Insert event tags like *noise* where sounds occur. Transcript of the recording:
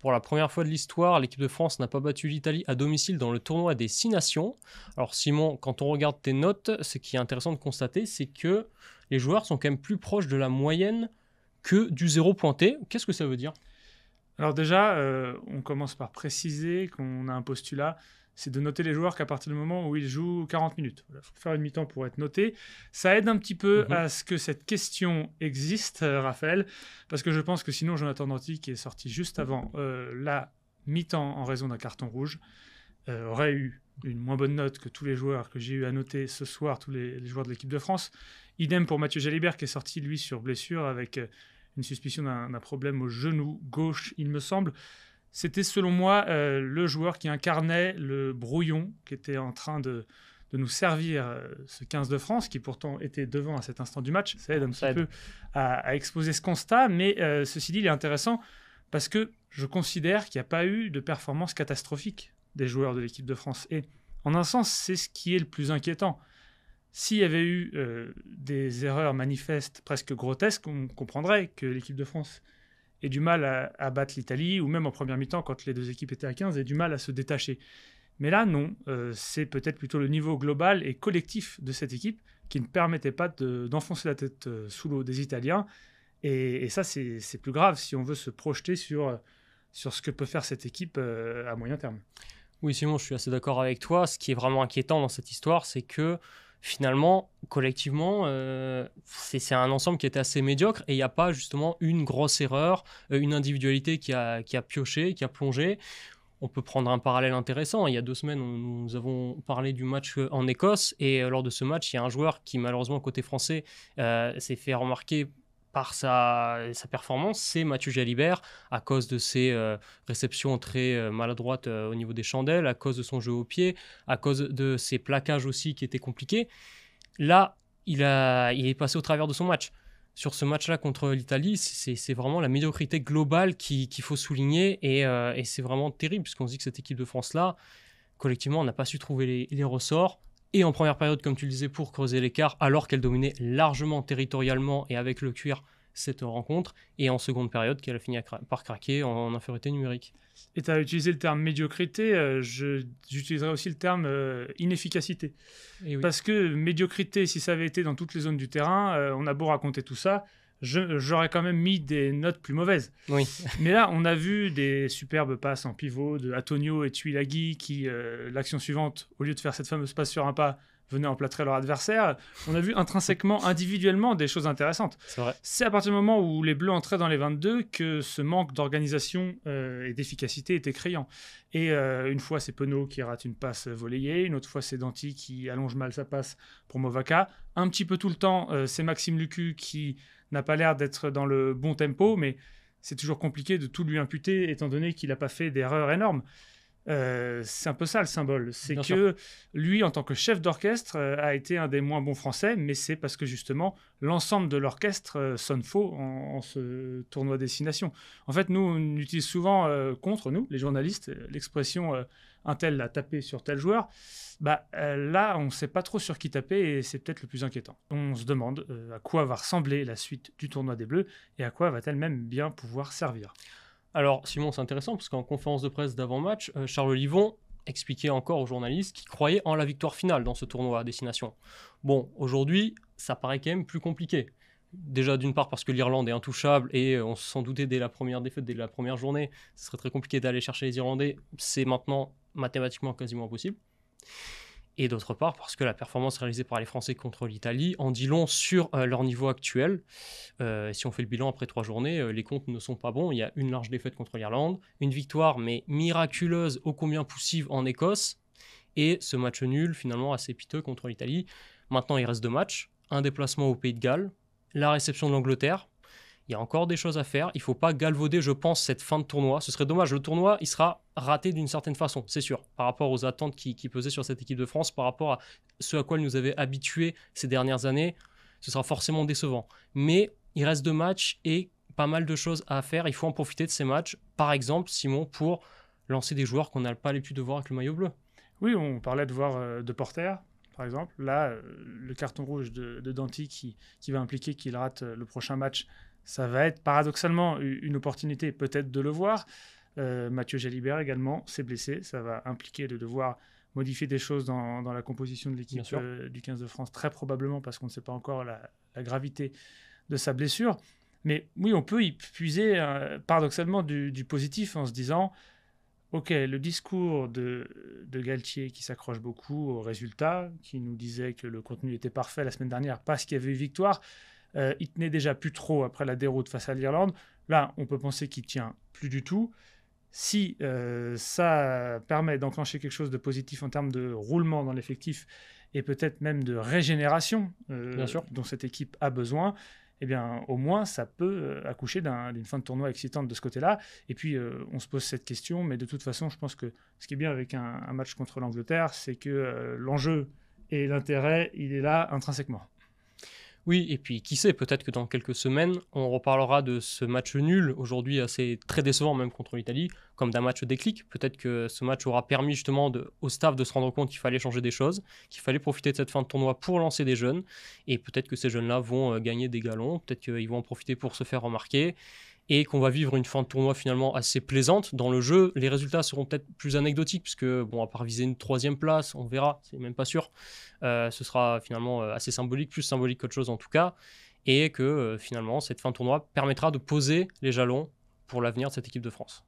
Pour la première fois de l'histoire, l'équipe de France n'a pas battu l'Italie à domicile dans le tournoi des Six Nations. Alors Simon, quand on regarde tes notes, ce qui est intéressant de constater, c'est que les joueurs sont quand même plus proches de la moyenne que du zéro pointé. Qu'est-ce que ça veut dire Alors déjà, euh, on commence par préciser qu'on a un postulat, c'est de noter les joueurs qu'à partir du moment où ils jouent 40 minutes. Il faut faire une mi-temps pour être noté. Ça aide un petit peu mhm. à ce que cette question existe, euh, Raphaël, parce que je pense que sinon, Jonathan Danti, qui est sorti juste avant euh, la mi-temps en raison d'un carton rouge, euh, aurait eu une moins bonne note que tous les joueurs que j'ai eu à noter ce soir, tous les, joueurs de l'équipe de France. Idem pour Mathieu Jalibert qui est sorti, lui, sur blessure avec une suspicion d'un problème au genou gauche, il me semble. C'était selon moi euh, le joueur qui incarnait le brouillon qui était en train de, nous servir euh, ce 15 de France, qui pourtant était devant à cet instant du match. Ça aide un petit peu à, exposer ce constat, mais euh, ceci dit, il est intéressant parce que je considère qu'il n'y a pas eu de performance catastrophique des joueurs de l'équipe de France. Et en un sens, c'est ce qui est le plus inquiétant. S'il y avait eu des erreurs manifestes, presque grotesques, on comprendrait que l'équipe de France et du mal à, battre l'Italie, ou même en première mi-temps, quand les deux équipes étaient à 15, et du mal à se détacher. Mais là, non, euh, c'est peut-être plutôt le niveau global et collectif de cette équipe qui ne permettait pas d'enfoncer la tête euh, sous l'eau des Italiens. Et, ça, c'est plus grave si on veut se projeter sur, sur ce que peut faire cette équipe euh, à moyen terme. Oui, Simon, je suis assez d'accord avec toi. Ce qui est vraiment inquiétant dans cette histoire, c'est que finalement, collectivement, euh, c'est un ensemble qui est assez médiocre et il n'y a pas justement une grosse erreur, euh, une individualité qui a, qui a pioché, qui a plongé. On peut prendre un parallèle intéressant. Il y a deux semaines, nous avons parlé du match euh, en Écosse et lors de ce match, il y a un joueur qui malheureusement côté français s'est fait remarquer par sa, performance, c'est Mathieu Jalibert, à cause de ses euh, réceptions très euh, maladroites euh, au niveau des chandelles, à cause de son jeu au pied, à cause de ses plaquages aussi qui étaient compliqués. Là, il, a, est passé au travers de son match. Sur ce match-là contre l'Italie, c'est vraiment la médiocrité globale qu'il faut souligner et, c'est vraiment terrible puisqu'on se dit que cette équipe de France-là, collectivement, n'a pas su trouver les ressorts et en première période, comme tu le disais, pour creuser l'écart, alors qu'elle dominait largement territorialement et avec le cuir cette rencontre, et en seconde période qu'elle a fini par craquer en, infériorité numérique. Et tu as utilisé le terme médiocrité, euh, j'utiliserai j'utiliserais aussi le terme euh, inefficacité. Parce que médiocrité, si ça avait été dans toutes les zones du terrain, euh, on a beau raconter tout ça, j'aurais quand même mis des notes plus mauvaises. Oui. *laughs* Mais là, on a vu des superbes passes en pivot de Antonio et Tuilagi qui, euh, l'action suivante, au lieu de faire cette fameuse passe sur un pas, venaient emplâtrer leur adversaire. On a vu intrinsèquement, *laughs* individuellement, des choses intéressantes. C'est à partir du moment où les Bleus entraient dans les 22 que ce manque d'organisation euh, et d'efficacité était criant. Et euh, une fois, c'est Penaud qui rate une passe volée, une autre fois, c'est Danti qui allonge mal sa passe pour Movaca. Un petit peu tout le temps, euh, c'est Maxime Lucu qui n'a pas l'air d'être dans le bon tempo, mais c'est toujours compliqué de tout lui imputer, étant donné qu'il n'a pas fait d'erreurs énormes. Euh, c'est un peu ça le symbole. C'est que lui, en tant que chef d'orchestre, euh, a été un des moins bons français, mais c'est parce que justement, l'ensemble de l'orchestre euh, sonne faux en, ce tournoi destination. En fait, nous, on utilise souvent contre nous, les journalistes, l'expression un tel a tapé sur tel joueur. Bah, là, on ne sait pas trop sur qui taper et c'est peut-être le plus inquiétant. On se demande à quoi va ressembler la suite du tournoi des Bleus et à quoi va-t-elle même bien pouvoir servir. Alors, Simon, c'est intéressant parce qu'en conférence de presse d'avant-match, euh, Charles Livon expliquait encore aux journalistes qu'il croyait en la victoire finale dans ce tournoi à destination. Bon, aujourd'hui, ça paraît quand même plus compliqué. Déjà d'une part parce que l'Irlande est intouchable et euh, on s'en doutait dès la première défaite, dès la première journée, ce serait très compliqué d'aller chercher les Irlandais. C'est maintenant mathématiquement quasiment impossible et d'autre part parce que la performance réalisée par les Français contre l'Italie en dit long sur euh, leur niveau actuel. Euh, si on fait le bilan après trois journées, euh, les comptes ne sont pas bons. Il y a une large défaite contre l'Irlande, une victoire mais miraculeuse au combien poussive en Écosse, et ce match nul finalement assez piteux contre l'Italie. Maintenant, il reste deux matchs, un déplacement au Pays de Galles, la réception de l'Angleterre, il y a encore des choses à faire. Il ne faut pas galvauder, je pense, cette fin de tournoi. Ce serait dommage. Le tournoi, il sera raté d'une certaine façon, c'est sûr, par rapport aux attentes qui, pesaient sur cette équipe de France, par rapport à ce à quoi elle nous avait habitué ces dernières années. Ce sera forcément décevant. Mais il reste deux matchs et pas mal de choses à faire. Il faut en profiter de ces matchs. Par exemple, Simon, pour lancer des joueurs qu'on n'a pas l'habitude de voir avec le maillot bleu. Oui, on parlait de voir euh, de Porter, par exemple. Là, euh, le carton rouge de, de Danti qui, va impliquer qu'il rate euh, le prochain match ça va être paradoxalement une opportunité peut-être de le voir. Euh, Mathieu Jalibert également s'est blessé. Ça va impliquer de devoir modifier des choses dans, dans la composition de l'équipe euh, du 15 de France, très probablement parce qu'on ne sait pas encore la, gravité de sa blessure. Mais oui, on peut y puiser euh, paradoxalement du, positif en se disant, OK, le discours de, de Galtier qui s'accroche beaucoup aux résultats, qui nous disait que le contenu était parfait la semaine dernière parce qu'il y avait eu victoire, euh, il tenait déjà plus trop après la déroute face à l'Irlande. Là, on peut penser qu'il tient plus du tout. Si euh, ça permet d'enclencher quelque chose de positif en termes de roulement dans l'effectif et peut-être même de régénération euh, bien sûr. dont cette équipe a besoin, eh bien, au moins, ça peut accoucher d'une fin de tournoi excitante de ce côté-là. Et puis, on se pose cette question, mais de toute façon, je pense que ce qui est bien avec un, match contre l'Angleterre, c'est que l'enjeu et l'intérêt, il est là intrinsèquement. Oui, et puis qui sait, peut-être que dans quelques semaines, on reparlera de ce match nul, aujourd'hui assez très décevant même contre l'Italie, comme d'un match déclic. Peut-être que ce match aura permis justement au staff de se rendre compte qu'il fallait changer des choses, qu'il fallait profiter de cette fin de tournoi pour lancer des jeunes, et peut-être que ces jeunes-là vont euh, gagner des galons, peut-être qu'ils vont en profiter pour se faire remarquer, et qu'on va vivre une fin de tournoi finalement assez plaisante dans le jeu. Les résultats seront peut-être plus anecdotiques, puisque, bon, à part viser une troisième place, on verra, c'est même pas sûr. Euh, ce sera finalement euh, assez symbolique, plus symbolique qu'autre chose en tout cas, et que euh, finalement, cette fin de tournoi permettra de poser les jalons pour l'avenir de cette équipe de France.